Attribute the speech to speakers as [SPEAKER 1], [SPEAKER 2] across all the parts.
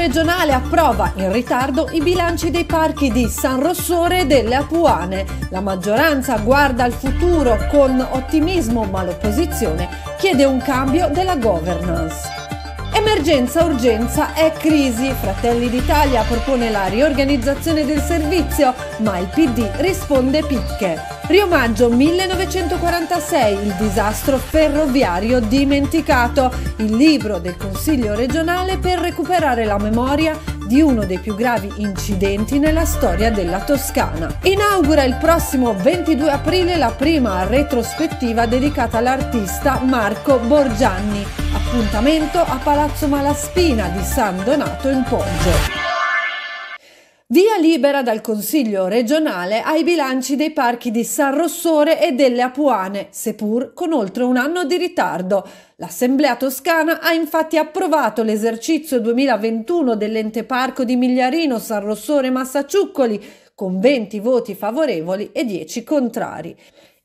[SPEAKER 1] regionale approva in ritardo i bilanci dei parchi di San Rossore e delle Apuane. La maggioranza guarda al futuro con ottimismo, ma l'opposizione chiede un cambio della governance. Emergenza, urgenza e crisi. Fratelli d'Italia propone la riorganizzazione del servizio, ma il PD risponde picche. Rio Maggio 1946, il disastro ferroviario dimenticato, il libro del Consiglio regionale per recuperare la memoria di uno dei più gravi incidenti nella storia della Toscana. Inaugura il prossimo 22 aprile la prima retrospettiva dedicata all'artista Marco Borgianni Appuntamento a Palazzo Malaspina di San Donato in Poggio. Via libera dal Consiglio regionale ai bilanci dei parchi di San Rossore e delle Apuane, seppur con oltre un anno di ritardo. L'Assemblea toscana ha infatti approvato l'esercizio 2021 dell'ente parco di Migliarino, San Rossore e Massacciuccoli, con 20 voti favorevoli e 10 contrari.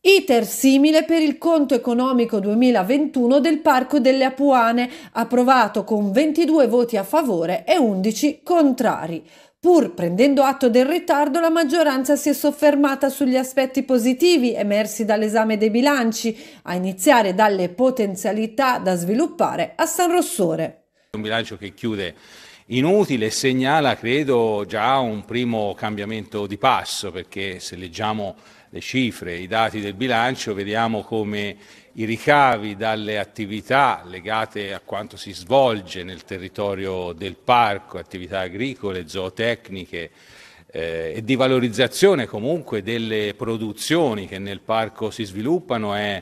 [SPEAKER 1] Iter simile per il conto economico 2021 del Parco delle Apuane, approvato con 22 voti a favore e 11 contrari. Pur prendendo atto del ritardo, la maggioranza si è soffermata sugli aspetti positivi emersi dall'esame dei bilanci, a iniziare dalle potenzialità da sviluppare a San Rossore.
[SPEAKER 2] Un bilancio che chiude inutile segnala, credo, già un primo cambiamento di passo, perché se leggiamo le cifre, i dati del bilancio, vediamo come i ricavi dalle attività legate a quanto si svolge nel territorio del parco, attività agricole, zootecniche, eh, e di valorizzazione comunque delle produzioni che nel parco si sviluppano è,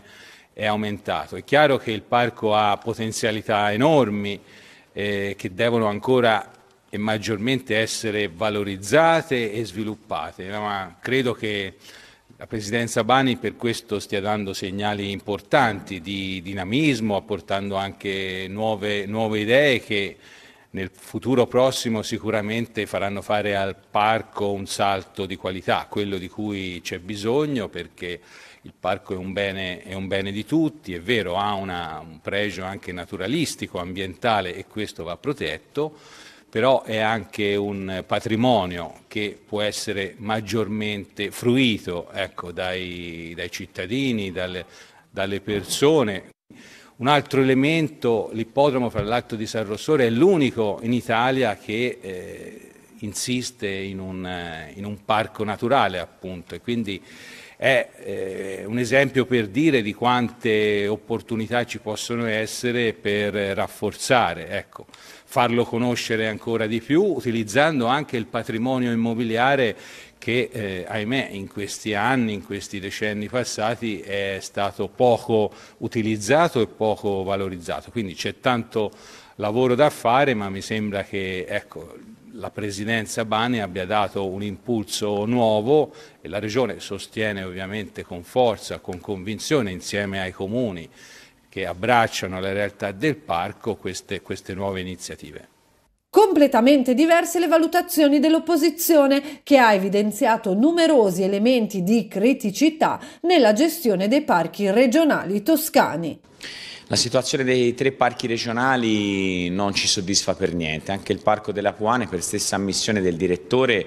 [SPEAKER 2] è aumentato. È chiaro che il parco ha potenzialità enormi eh, che devono ancora e maggiormente essere valorizzate e sviluppate, ma credo che la Presidenza Bani per questo stia dando segnali importanti di dinamismo, apportando anche nuove, nuove idee che nel futuro prossimo sicuramente faranno fare al parco un salto di qualità, quello di cui c'è bisogno perché il parco è un bene, è un bene di tutti, è vero, ha una, un pregio anche naturalistico, ambientale e questo va protetto però è anche un patrimonio che può essere maggiormente fruito ecco, dai, dai, cittadini, dalle, dalle, persone. Un altro elemento, l'ippodromo fra l'altro di San Rossore è l'unico in Italia che eh, insiste in un, eh, in un, parco naturale appunto e quindi è eh, un esempio per dire di quante opportunità ci possono essere per rafforzare. Ecco farlo conoscere ancora di più, utilizzando anche il patrimonio immobiliare che, eh, ahimè, in questi anni, in questi decenni passati è stato poco utilizzato e poco valorizzato. Quindi c'è tanto lavoro da fare, ma mi sembra che ecco, la Presidenza Bani abbia dato un impulso nuovo e la Regione sostiene ovviamente con forza, con convinzione, insieme ai comuni, che abbracciano la realtà del parco queste, queste nuove iniziative.
[SPEAKER 1] Completamente diverse le valutazioni dell'opposizione, che ha evidenziato numerosi elementi di criticità nella gestione dei parchi regionali toscani.
[SPEAKER 3] La situazione dei tre parchi regionali non ci soddisfa per niente, anche il Parco della Puane per stessa ammissione del direttore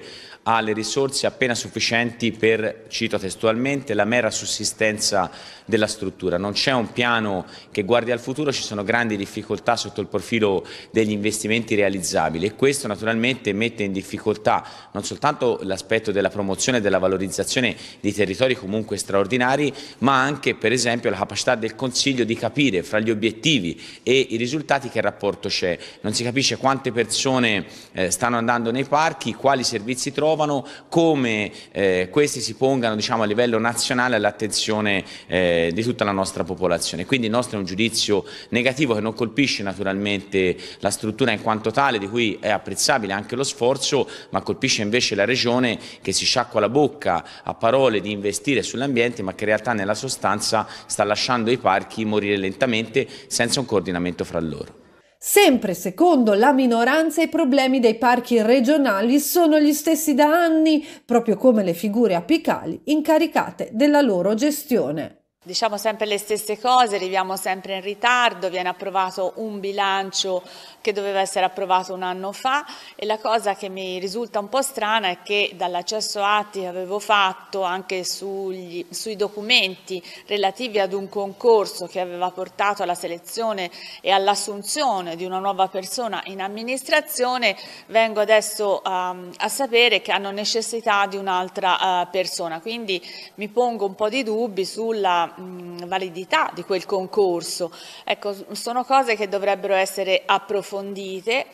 [SPEAKER 3] ha le risorse appena sufficienti per, cito testualmente, la mera sussistenza della struttura. Non c'è un piano che guardi al futuro, ci sono grandi difficoltà sotto il profilo degli investimenti realizzabili e questo naturalmente mette in difficoltà non soltanto l'aspetto della promozione e della valorizzazione di territori comunque straordinari, ma anche per esempio la capacità del Consiglio di capire fra gli obiettivi e i risultati che rapporto c'è. Non si capisce quante persone eh, stanno andando nei parchi, quali servizi trovano, trovano, come eh, questi si pongano diciamo, a livello nazionale all'attenzione eh, di tutta la nostra popolazione. Quindi il nostro è un giudizio negativo che non colpisce naturalmente la struttura in quanto tale, di cui è apprezzabile anche lo sforzo, ma colpisce invece la Regione che si sciacqua la bocca a parole di investire sull'ambiente, ma che in realtà nella sostanza sta lasciando i parchi morire lentamente senza un coordinamento fra loro.
[SPEAKER 1] Sempre secondo la minoranza i problemi dei parchi regionali sono gli stessi da anni, proprio come le figure apicali incaricate della loro gestione
[SPEAKER 4] diciamo sempre le stesse cose, arriviamo sempre in ritardo, viene approvato un bilancio che doveva essere approvato un anno fa e la cosa che mi risulta un po' strana è che dall'accesso atti che avevo fatto anche sugli, sui documenti relativi ad un concorso che aveva portato alla selezione e all'assunzione di una nuova persona in amministrazione, vengo adesso um, a sapere che hanno necessità di un'altra uh, persona, quindi mi pongo un po' di dubbi sulla validità di quel concorso. Ecco, sono cose che dovrebbero essere approfondite.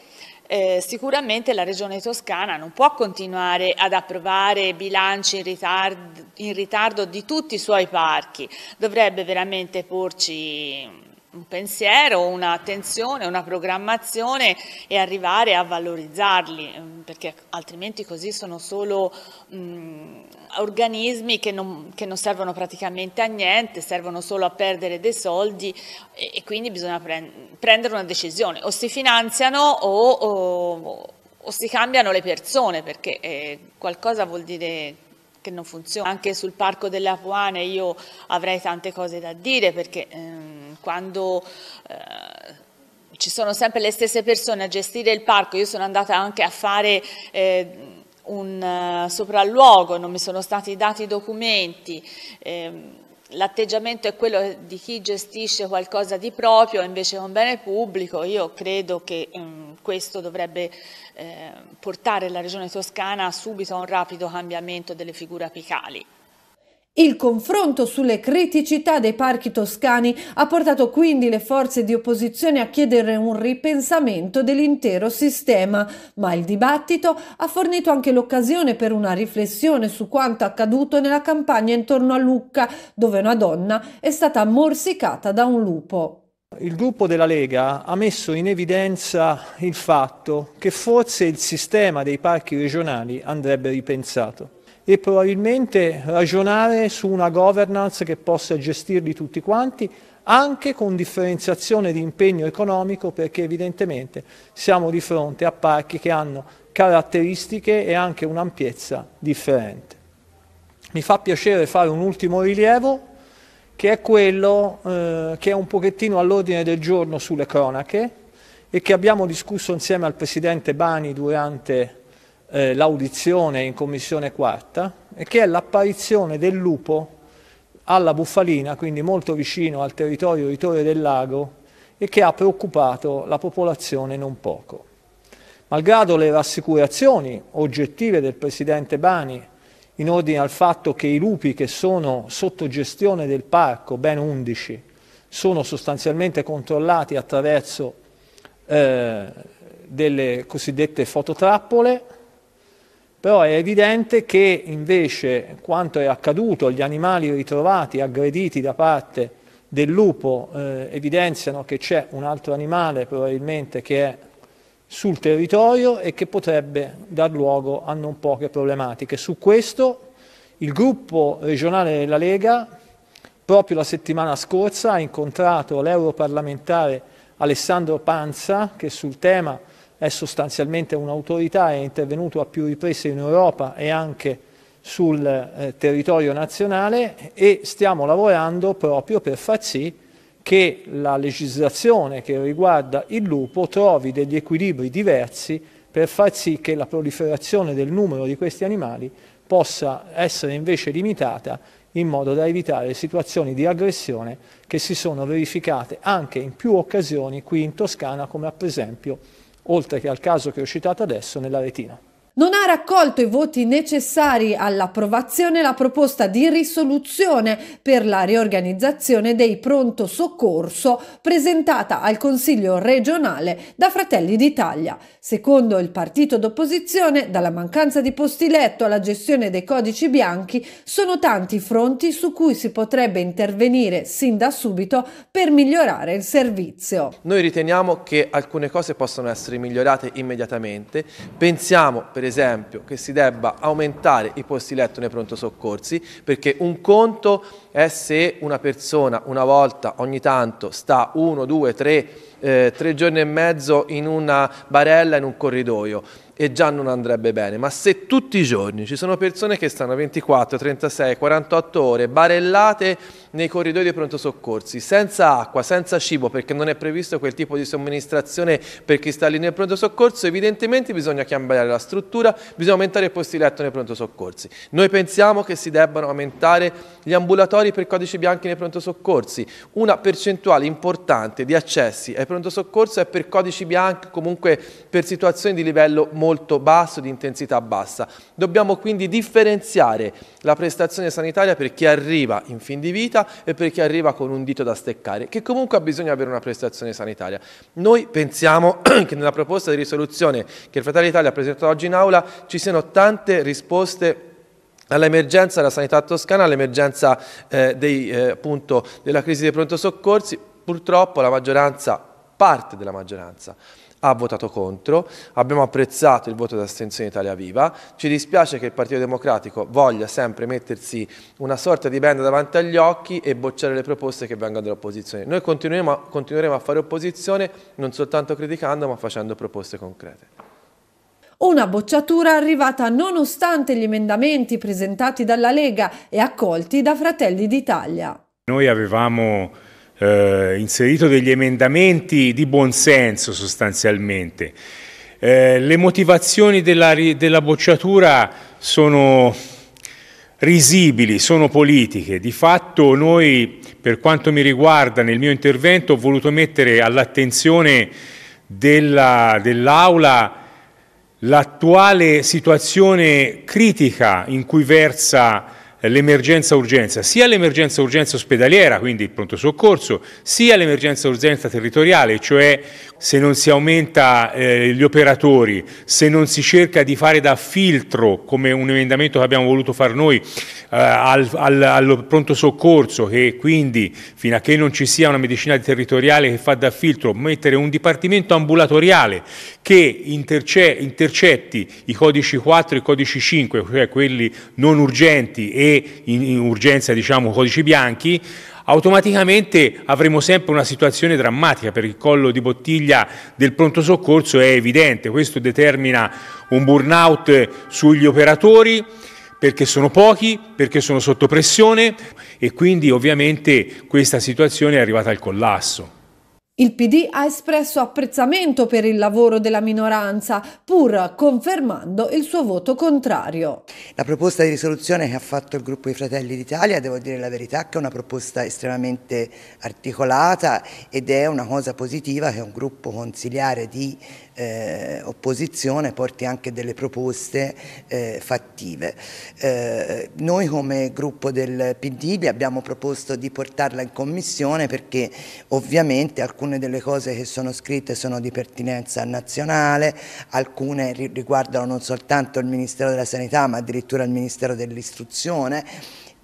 [SPEAKER 4] Eh, sicuramente la Regione Toscana non può continuare ad approvare bilanci in ritardo, in ritardo di tutti i suoi parchi, dovrebbe veramente porci un pensiero, un'attenzione, una programmazione e arrivare a valorizzarli, mm, perché altrimenti così sono solo mh, mm, organismi che non, che non, servono praticamente a niente, servono solo a perdere dei soldi e, e quindi bisogna pre prendere una decisione, o si finanziano o, o, o si cambiano le persone, perché eh, qualcosa vuol dire che non funziona. Anche sul Parco delle Apuane io avrei tante cose da dire perché ehm, quando... Eh, ci sono sempre le stesse persone a gestire il parco, io sono andata anche a fare eh, un uh, sopralluogo, non mi sono stati dati i documenti, ehm, l'atteggiamento è quello di chi gestisce qualcosa di proprio, invece è un bene pubblico, io credo che... Ehm, questo dovrebbe eh, portare la regione toscana subito a un rapido cambiamento delle figure apicali.
[SPEAKER 1] Il confronto sulle criticità dei parchi toscani ha portato quindi le forze di opposizione a chiedere un ripensamento dell'intero sistema, ma il dibattito ha fornito anche l'occasione per una riflessione su quanto accaduto nella campagna intorno a Lucca, dove una donna è stata morsicata da un lupo.
[SPEAKER 5] Il gruppo della Lega ha messo in evidenza il fatto che forse il sistema dei parchi regionali andrebbe ripensato e probabilmente ragionare su una governance che possa gestirli tutti quanti, anche con differenziazione di impegno economico, perché evidentemente siamo di fronte a parchi che hanno caratteristiche e anche un'ampiezza differente. Mi fa piacere fare un ultimo rilievo che è quello eh, che è un pochettino all'ordine del giorno sulle cronache e che abbiamo discusso insieme al Presidente Bani durante eh, l'audizione in Commissione quarta e che è l'apparizione del lupo alla Buffalina, quindi molto vicino al territorio di Torre del Lago e che ha preoccupato la popolazione non poco. Malgrado le rassicurazioni oggettive del Presidente Bani in ordine al fatto che i lupi che sono sotto gestione del parco, ben 11, sono sostanzialmente controllati attraverso eh, delle cosiddette fototrappole, però è evidente che invece quanto è accaduto, gli animali ritrovati, aggrediti da parte del lupo, eh, evidenziano che c'è un altro animale probabilmente che è sul territorio e che potrebbe dar luogo a non poche problematiche. Su questo il gruppo regionale della Lega proprio la settimana scorsa ha incontrato l'europarlamentare Alessandro Panza che sul tema è sostanzialmente un'autorità, è intervenuto a più riprese in Europa e anche sul eh, territorio nazionale e stiamo lavorando proprio per far sì che la legislazione che riguarda il lupo trovi degli equilibri diversi per far sì che la proliferazione del numero di questi animali possa essere invece limitata in modo da evitare situazioni di aggressione che si sono verificate anche in più occasioni qui in Toscana, come per esempio, oltre che al caso che ho citato adesso, nella Retina
[SPEAKER 1] non ha raccolto i voti necessari all'approvazione la proposta di risoluzione per la riorganizzazione dei pronto soccorso presentata al Consiglio regionale da Fratelli d'Italia. Secondo il partito d'opposizione, dalla mancanza di posti letto alla gestione dei codici bianchi, sono tanti i fronti su cui si potrebbe intervenire sin da subito per migliorare il servizio.
[SPEAKER 6] Noi riteniamo che alcune cose possano essere migliorate immediatamente. Pensiamo per per esempio che si debba aumentare i posti letto nei pronto soccorsi perché un conto è eh, se una persona una volta ogni tanto sta uno, due, tre, eh, tre giorni e mezzo in una barella, in un corridoio e già non andrebbe bene, ma se tutti i giorni ci sono persone che stanno 24, 36, 48 ore barellate nei corridoi dei pronto soccorsi, senza acqua, senza cibo, perché non è previsto quel tipo di somministrazione per chi sta lì nel pronto soccorso, evidentemente bisogna cambiare la struttura, bisogna aumentare i posti letto nei pronto soccorsi. Noi pensiamo che si debbano aumentare gli ambulatori minori per codici bianchi nei pronto soccorsi, una percentuale importante di accessi ai pronto soccorso è per codici bianchi, comunque per situazioni di livello molto basso, di intensità bassa. Dobbiamo quindi differenziare la prestazione sanitaria per chi arriva in fin di vita e per chi arriva con un dito da steccare, che comunque ha bisogno di avere una prestazione sanitaria. Noi pensiamo che nella proposta di risoluzione che il Fratelli Italia ha presentato oggi in aula ci siano tante risposte all'emergenza della sanità toscana, all'emergenza eh, eh, della crisi dei pronto soccorsi, purtroppo la maggioranza, parte della maggioranza, ha votato contro, abbiamo apprezzato il voto di astensione Italia Viva, ci dispiace che il Partito Democratico voglia sempre mettersi una sorta di benda davanti agli occhi e bocciare le proposte che vengono dall'opposizione. Noi continueremo a, continueremo a fare opposizione non soltanto criticando ma facendo proposte concrete.
[SPEAKER 1] Una bocciatura arrivata nonostante gli emendamenti presentati dalla Lega e accolti da Fratelli d'Italia.
[SPEAKER 6] Noi
[SPEAKER 7] avevamo eh, inserito degli emendamenti di buonsenso sostanzialmente. Eh, le motivazioni della, della bocciatura sono risibili, sono politiche. Di fatto noi, per quanto mi riguarda, nel mio intervento ho voluto mettere all'attenzione dell'Aula l'attuale situazione critica in cui versa l'emergenza urgenza, sia l'emergenza urgenza ospedaliera, quindi il pronto soccorso, sia l'emergenza urgenza territoriale, cioè se non si aumenta eh, gli operatori, se non si cerca di fare da filtro, come un emendamento che abbiamo voluto fare noi, eh, al, al, al, pronto soccorso, che quindi fino a che non ci sia una medicina territoriale che fa da filtro, mettere un dipartimento ambulatoriale che interce intercetti i codici 4 e i codici 5, cioè quelli non urgenti e in, in urgenza diciamo codici bianchi, automaticamente avremo sempre una situazione drammatica perché il collo di bottiglia del pronto soccorso è evidente, questo determina un burnout sugli operatori perché sono pochi, perché sono sotto pressione e quindi ovviamente questa situazione è arrivata al collasso.
[SPEAKER 1] Il PD ha espresso apprezzamento per il lavoro della minoranza, pur confermando il suo voto contrario.
[SPEAKER 8] La proposta di risoluzione che ha fatto il gruppo I Fratelli d'Italia, devo dire la verità, che è una proposta estremamente articolata ed è una cosa positiva che un gruppo consiliare di eh, opposizione porti anche delle proposte eh, fattive. Eh, noi come gruppo del PD vi abbiamo proposto di portarla in commissione perché ovviamente alcune delle cose che sono scritte sono di pertinenza nazionale, alcune riguardano non soltanto il Ministero della Sanità ma addirittura il Ministero dell'Istruzione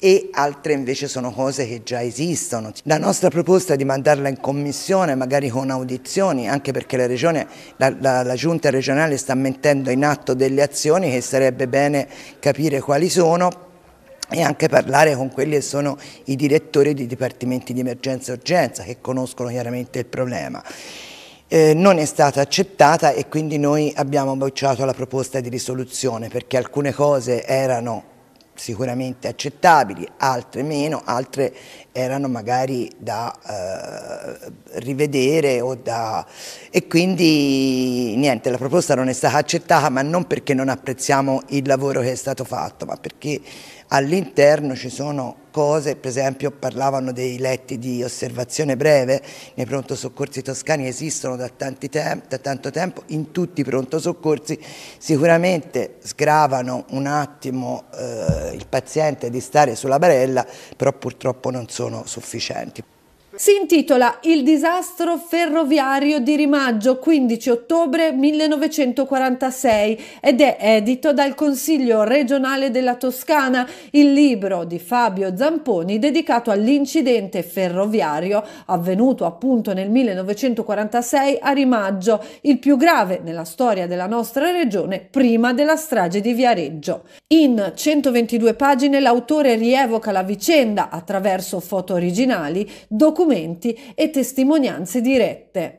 [SPEAKER 8] e altre invece sono cose che già esistono. La nostra proposta è di mandarla in commissione, magari con audizioni, anche perché la, regione, la, la, la giunta regionale sta mettendo in atto delle azioni che sarebbe bene capire quali sono e anche parlare con quelli che sono i direttori di dipartimenti di emergenza e urgenza che conoscono chiaramente il problema. Eh, non è stata accettata e quindi noi abbiamo bocciato la proposta di risoluzione perché alcune cose erano sicuramente accettabili, altre meno, altre erano magari da eh, rivedere o da... e quindi niente, la proposta non è stata accettata ma non perché non apprezziamo il lavoro che è stato fatto ma perché All'interno ci sono cose, per esempio parlavano dei letti di osservazione breve, nei pronto soccorsi toscani esistono da, te da tanto tempo, in tutti i pronto soccorsi sicuramente sgravano un attimo eh, il paziente di stare sulla barella, però purtroppo non sono sufficienti
[SPEAKER 1] si intitola Il disastro ferroviario di Rimaggio 15 ottobre 1946 ed è edito dal Consiglio regionale della Toscana, il libro di Fabio Zamponi dedicato all'incidente ferroviario avvenuto appunto nel 1946 a Rimaggio, il più grave nella storia della nostra regione prima della strage di Viareggio. In 122 pagine l'autore rievoca la vicenda attraverso foto originali, documenti strumenti e testimonianze dirette.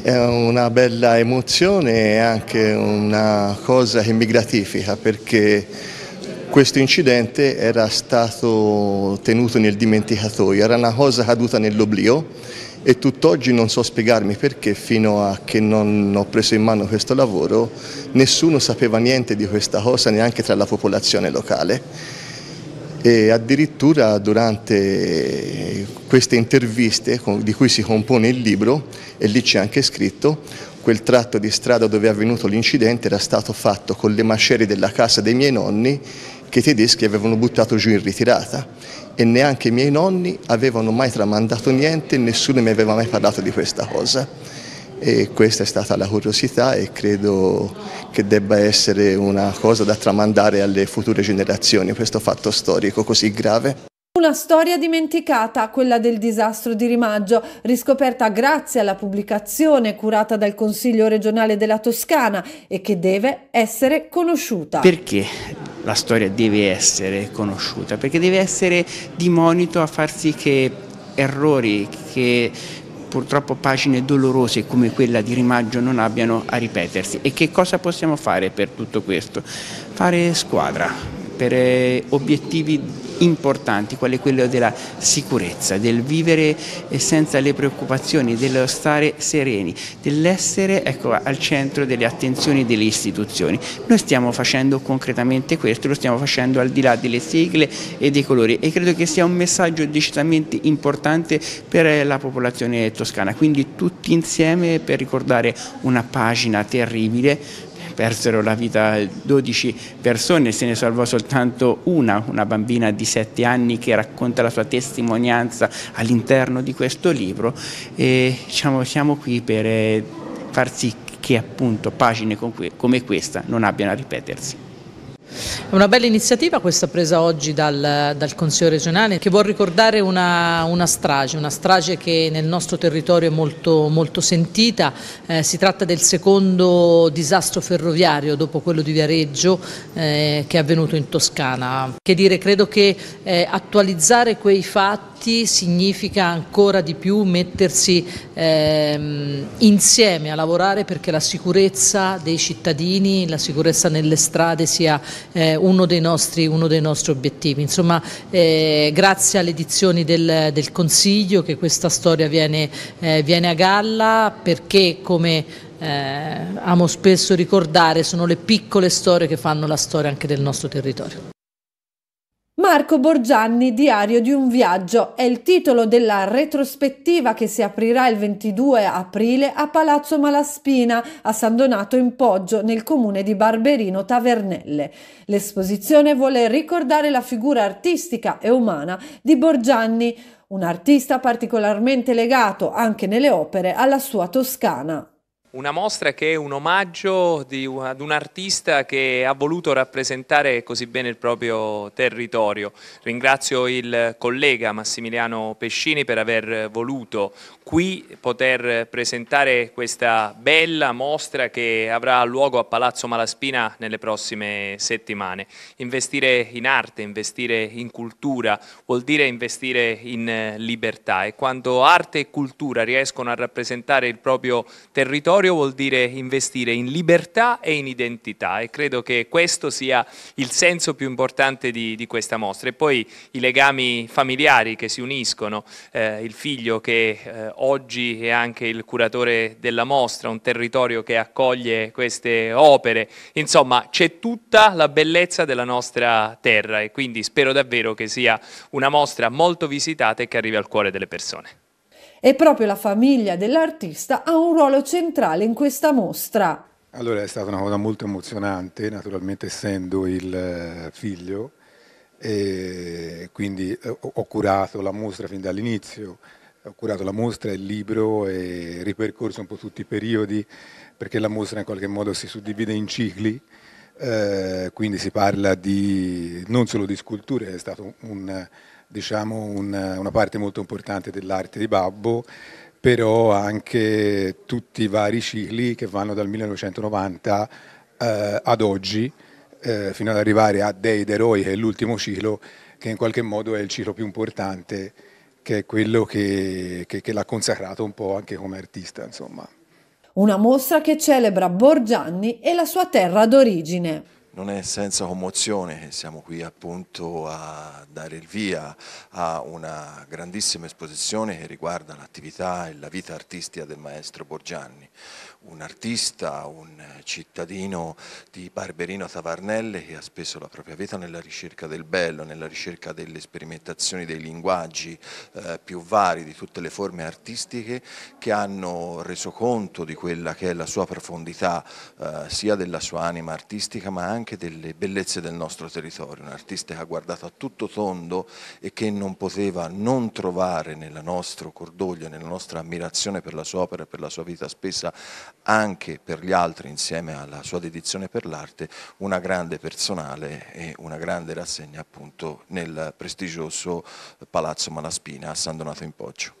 [SPEAKER 9] È una bella emozione e anche una cosa che mi gratifica perché questo incidente era stato tenuto nel dimenticatoio, era una cosa caduta nell'oblio e tutt'oggi non so spiegarmi perché fino a che non ho preso in mano questo lavoro nessuno sapeva niente di questa cosa neanche tra la popolazione locale e addirittura durante queste interviste di cui si compone il libro, e lì c'è anche scritto, quel tratto di strada dove è avvenuto l'incidente era stato fatto con le macerie della casa dei miei nonni che i tedeschi avevano buttato giù in ritirata e neanche i miei nonni avevano mai tramandato niente, nessuno mi aveva mai parlato di questa cosa e questa è stata la curiosità e credo che debba essere una cosa da tramandare alle future generazioni, questo fatto storico così grave.
[SPEAKER 1] Una storia dimenticata, quella del disastro di Rimaggio, riscoperta grazie alla pubblicazione curata dal Consiglio regionale della Toscana e che deve essere conosciuta.
[SPEAKER 10] Perché la storia deve essere conosciuta? Perché deve essere di monito a far sì che errori, che purtroppo pagine dolorose come quella di Rimaggio non abbiano a ripetersi. E che cosa possiamo fare per tutto questo? Fare squadra per eh, obiettivi importanti, quale quello della sicurezza, del vivere eh, senza le preoccupazioni, dello stare sereni, dell'essere ecco, al centro delle attenzioni delle istituzioni. Noi stiamo facendo concretamente questo, lo stiamo facendo al di là delle sigle e dei colori e credo che sia un messaggio decisamente importante per eh, la popolazione toscana, quindi tutti insieme per ricordare una pagina terribile persero la vita 12 persone, se ne salvò soltanto una, una bambina di 7 anni che racconta la sua testimonianza all'interno di questo libro e diciamo, siamo qui per eh, far sì che appunto pagine come questa non abbiano a ripetersi.
[SPEAKER 4] È una bella
[SPEAKER 1] iniziativa questa presa oggi dal, dal Consiglio regionale che vuol ricordare una, una, strage, una strage che nel nostro territorio è molto, molto sentita, eh, si tratta del secondo disastro ferroviario dopo quello di Viareggio eh, che è avvenuto in Toscana. Che dire, credo che eh, attualizzare quei fatti fatti significa ancora di più mettersi ehm, insieme a lavorare perché la sicurezza dei cittadini, la sicurezza nelle strade sia eh, uno, dei nostri, uno, dei nostri, obiettivi. Insomma, eh, grazie alle edizioni del, del, Consiglio che questa storia viene, eh, viene a galla perché come eh, amo spesso ricordare sono le piccole storie che fanno la storia anche del nostro territorio. Marco Borgianni, Diario di un viaggio, è il titolo della retrospettiva che si aprirà il 22 aprile a Palazzo Malaspina, a San Donato in Poggio, nel comune di Barberino Tavernelle. L'esposizione vuole ricordare la figura artistica e umana di Borgianni, un artista particolarmente legato anche nelle opere alla sua Toscana
[SPEAKER 11] una mostra che è un omaggio una, ad un artista che ha voluto rappresentare così bene il proprio territorio. Ringrazio il collega Massimiliano Pescini per aver voluto qui poter presentare questa bella mostra che avrà luogo a Palazzo Malaspina nelle prossime settimane. Investire in arte, investire in cultura vuol dire investire in libertà e quando arte e cultura riescono a rappresentare il proprio territorio territorio vuol dire investire in libertà e in identità e credo che questo sia il senso più importante di, di questa mostra. E poi i legami familiari che si uniscono, eh, il figlio che eh, oggi è anche il curatore della mostra, un territorio che accoglie queste opere, insomma c'è tutta la bellezza della nostra terra e quindi spero davvero che sia una mostra molto visitata e che arrivi al cuore delle persone
[SPEAKER 1] e proprio la famiglia dell'artista ha un ruolo centrale in questa mostra.
[SPEAKER 7] Allora è stata una cosa molto emozionante, naturalmente essendo il eh, figlio, e quindi eh, ho curato la mostra fin dall'inizio, ho curato la mostra, il libro e ripercorso un po' tutti i periodi perché la mostra in qualche modo si suddivide in cicli, eh, quindi si parla di, non solo di sculture, è stato un, diciamo, un, una parte molto importante dell'arte di Babbo, però anche tutti i vari cicli che vanno dal 1990 eh, ad oggi, eh, fino ad arrivare a Dei d'Eroi, che è l'ultimo ciclo, che in qualche modo è il ciclo più importante, che è quello
[SPEAKER 9] che, che, che l'ha consacrato un po' anche come artista, insomma.
[SPEAKER 1] Una mostra che celebra Borgianni e la sua terra d'origine.
[SPEAKER 9] Non è senza commozione che siamo qui appunto a dare il via a una grandissima esposizione che riguarda l'attività e la vita artistica del maestro Borgianni, un artista, un cittadino di Barberino Tavarnelle che ha speso la propria vita nella ricerca del bello, nella ricerca delle sperimentazioni dei linguaggi eh, più vari di tutte le forme artistiche che hanno reso conto di quella che è la sua profondità eh, sia della sua anima artistica ma anche anche delle bellezze del nostro territorio, un artista che ha guardato a tutto tondo e che non poteva non trovare nel nostro cordoglio, nella nostra ammirazione per la sua opera e per la sua vita spesa anche per gli altri insieme alla sua dedizione per l'arte, una grande personale e una grande rassegna appunto nel prestigioso Palazzo Malaspina a San Donato in Poggio.